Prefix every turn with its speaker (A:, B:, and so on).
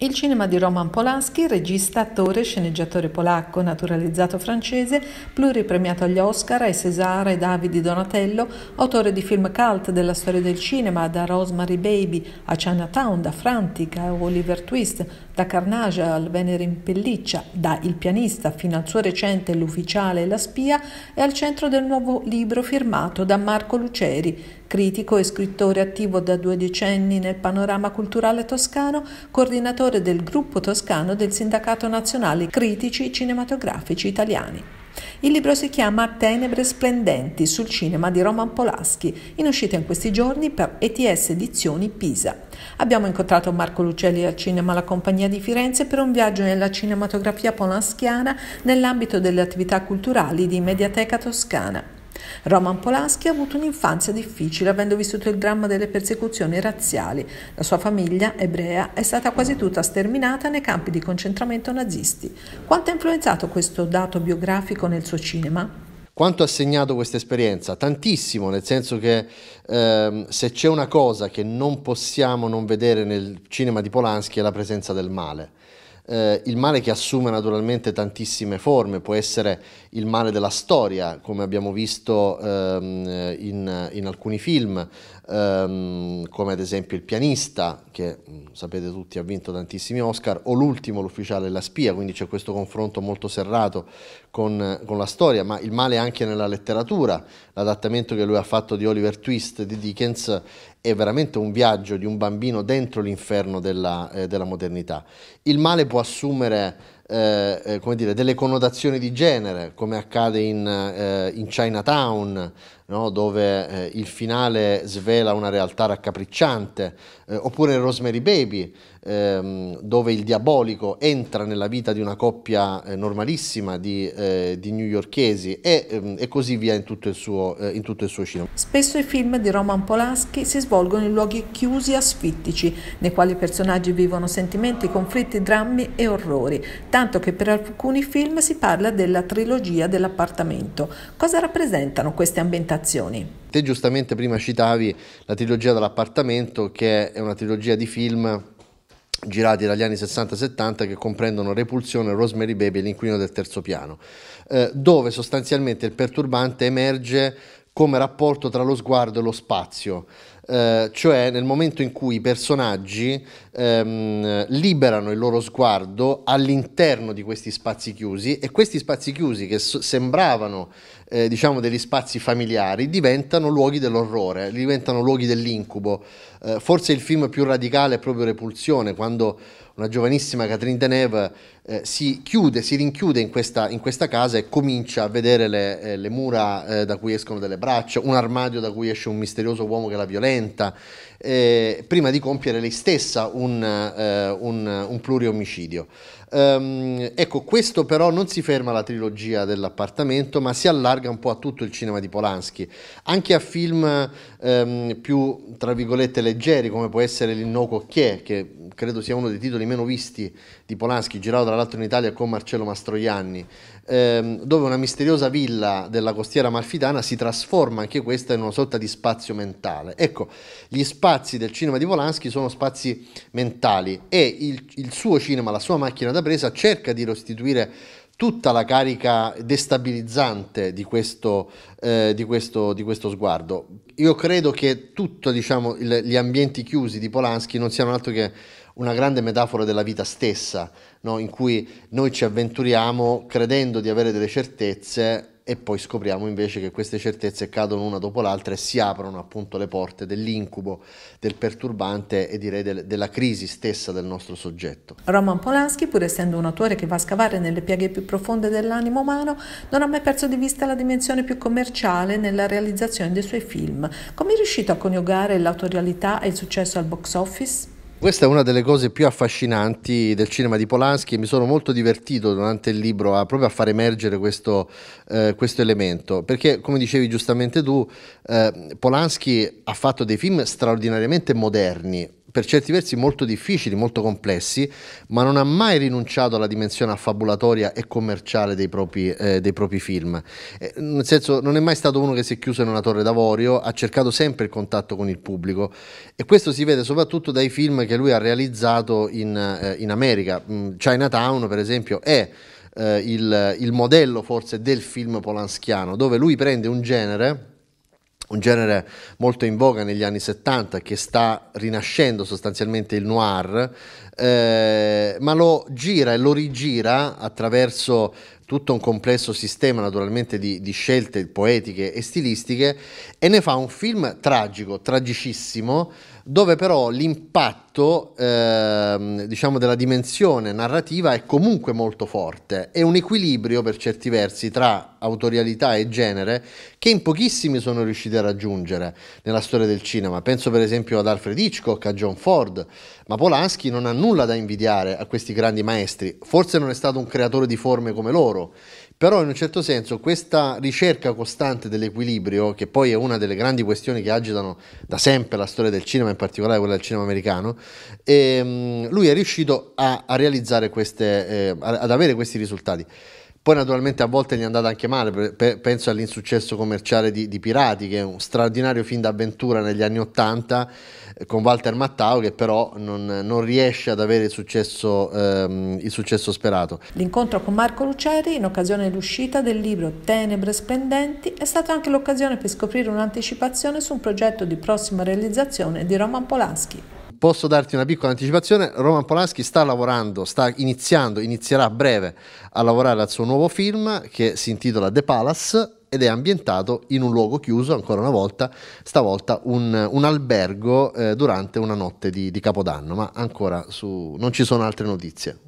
A: Il cinema di Roman Polanski, regista, attore, sceneggiatore polacco, naturalizzato francese, pluripremiato agli Oscar, ai César e Davide Donatello, autore di film cult della storia del cinema, da Rosemary Baby a Chinatown, da Frantic a Oliver Twist, da Carnage al Venere in pelliccia, da Il pianista fino al suo recente L'ufficiale e la spia, è al centro del nuovo libro firmato da Marco Luceri, critico e scrittore attivo da due decenni nel panorama culturale toscano, coordinatore del gruppo toscano del Sindacato Nazionale Critici Cinematografici Italiani. Il libro si chiama Tenebre splendenti sul cinema di Roman Polaschi, in uscita in questi giorni per ETS Edizioni Pisa. Abbiamo incontrato Marco Lucelli al Cinema La Compagnia di Firenze per un viaggio nella cinematografia polaschiana nell'ambito delle attività culturali di Mediateca Toscana. Roman Polanski ha avuto un'infanzia difficile, avendo vissuto il dramma delle persecuzioni razziali. La sua famiglia, ebrea, è stata quasi tutta sterminata nei campi di concentramento nazisti. Quanto ha influenzato questo dato biografico nel suo cinema?
B: Quanto ha segnato questa esperienza? Tantissimo, nel senso che ehm, se c'è una cosa che non possiamo non vedere nel cinema di Polanski è la presenza del male eh, il male che assume naturalmente tantissime forme, può essere il male della storia, come abbiamo visto ehm, in, in, alcuni film, ehm, come ad esempio Il pianista, che mm, sapete tutti ha vinto tantissimi Oscar, o l'ultimo, l'ufficiale La spia, quindi c'è questo confronto molto serrato con, con la storia, ma il male anche nella letteratura, l'adattamento che lui ha fatto di Oliver Twist, di Dickens, è veramente un viaggio di un bambino dentro l'inferno della, eh, della modernità. Il male può assumere eh, eh come dire, delle connotazioni di genere, come accade in, eh, in Chinatown, no? dove eh, il finale svela una realtà raccapricciante, eh, oppure Rosemary Baby, ehm, dove il diabolico entra nella vita di una coppia eh, normalissima di, eh, di newyorchesi e, ehm, e, così via in tutto, il suo, eh, in tutto il suo cinema.
A: Spesso i film di Roman Polanski si svolgono in luoghi chiusi e asfittici, nei quali i personaggi vivono sentimenti, conflitti, drammi e orrori, tanto che per alcuni film si parla della trilogia dell'appartamento. Cosa rappresentano queste ambientazioni? generazioni.
B: Te giustamente prima citavi la trilogia dall'appartamento che è una trilogia di film girati dagli anni 60 70 che comprendono Repulsione, Rosemary Baby e L'inquino del terzo piano, eh, dove sostanzialmente il perturbante emerge come rapporto tra lo sguardo e lo spazio. Eh, cioè nel momento in cui i personaggi ehm, liberano il loro sguardo all'interno di questi spazi chiusi e questi spazi chiusi che so- sembravano eh, diciamo degli spazi familiari diventano luoghi dell'orrore, diventano luoghi dell'incubo. Eh, forse il film più radicale è proprio Repulsione, quando una giovanissima Catherine Deneuve eh, si chiude, si rinchiude in questa, in questa, casa e comincia a vedere le, eh, le mura eh, da cui escono delle braccia, un armadio da cui esce un misterioso uomo che la violenta tenta eh, prima di compiere lei stessa un, eh, un, un pluriomicidio. Um, ecco, questo però non si ferma alla trilogia dell'appartamento, ma si allarga un po' a tutto il cinema di Polanski, anche a film um, più, tra virgolette, leggeri, come può essere L'Innoco Chiè, che credo sia uno dei titoli meno visti di Polanski, girato tra l'altro in Italia con Marcello Mastroianni, um, dove una misteriosa villa della costiera marfitana si trasforma anche questa in una sorta di spazio mentale. Ecco, gli spazi del cinema di Polanski sono spazi mentali e il, il suo cinema, la sua macchina da stata presa cerca di restituire tutta la carica destabilizzante di questo, eh, di questo, di questo sguardo. Io credo che tutti diciamo, gli ambienti chiusi di Polanski non siano altro che una grande metafora della vita stessa, no? in cui noi ci avventuriamo credendo di avere delle certezze e poi scopriamo invece che queste certezze cadono una dopo l'altra e si aprono appunto le porte dell'incubo, del perturbante e direi del, della crisi stessa del nostro soggetto.
A: Roman Polanski, pur essendo un autore che va a scavare nelle pieghe più profonde dell'animo umano, non ha mai perso di vista la dimensione più commerciale nella realizzazione dei suoi film. Come è riuscito a coniugare l'autorialità e il successo al box office?
B: Questa è una delle cose più affascinanti del cinema di Polanski e mi sono molto divertito durante il libro a, proprio a far emergere questo, eh, questo elemento, perché come dicevi giustamente tu, eh, Polanski ha fatto dei film straordinariamente moderni, per certi versi molto difficili, molto complessi, ma non ha mai rinunciato alla dimensione affabulatoria e commerciale dei propri, eh, dei propri film. Eh, nel senso, non è mai stato uno che si è chiuso in una torre d'avorio, ha cercato sempre il contatto con il pubblico e questo si vede soprattutto dai film che lui ha realizzato in, eh, in America. Mm, Chinatown, per esempio, è... Eh, il, il modello forse del film polanschiano, dove lui prende un genere un genere molto in voga negli anni 70 che sta rinascendo sostanzialmente il noir eh, ma lo gira e lo rigira attraverso tutto un complesso sistema naturalmente di, di, scelte poetiche e stilistiche e ne fa un film tragico, tragicissimo, dove però l'impatto eh, diciamo della dimensione narrativa è comunque molto forte, è un equilibrio per certi versi tra autorialità e genere che in pochissimi sono riusciti a raggiungere nella storia del cinema, penso per esempio ad Alfred Hitchcock, a John Ford, ma Polanski non ha nulla nulla da invidiare a questi grandi maestri, forse non è stato un creatore di forme come loro, però in un certo senso questa ricerca costante dell'equilibrio, che poi è una delle grandi questioni che agitano da sempre la storia del cinema, in particolare quella del cinema americano, e, ehm, lui è riuscito a, a realizzare queste, eh, ad avere questi risultati. Poi naturalmente a volte gli è andata anche male, penso all'insuccesso commerciale di, di Pirati, che è un straordinario film d'avventura negli anni Ottanta eh, con Walter Mattau che però non, non riesce ad avere il successo, ehm, il successo sperato.
A: L'incontro con Marco Luceri in occasione dell'uscita del libro Tenebre Splendenti è stata anche l'occasione per scoprire un'anticipazione su un progetto di prossima realizzazione di Roman Polanski.
B: Posso darti una piccola anticipazione, Roman Polanski sta lavorando, sta iniziando, inizierà a breve a lavorare al suo nuovo film che si intitola The Palace ed è ambientato in un luogo chiuso, ancora una volta, stavolta un, un albergo eh, durante una notte di, di Capodanno, ma ancora su, non ci sono altre notizie.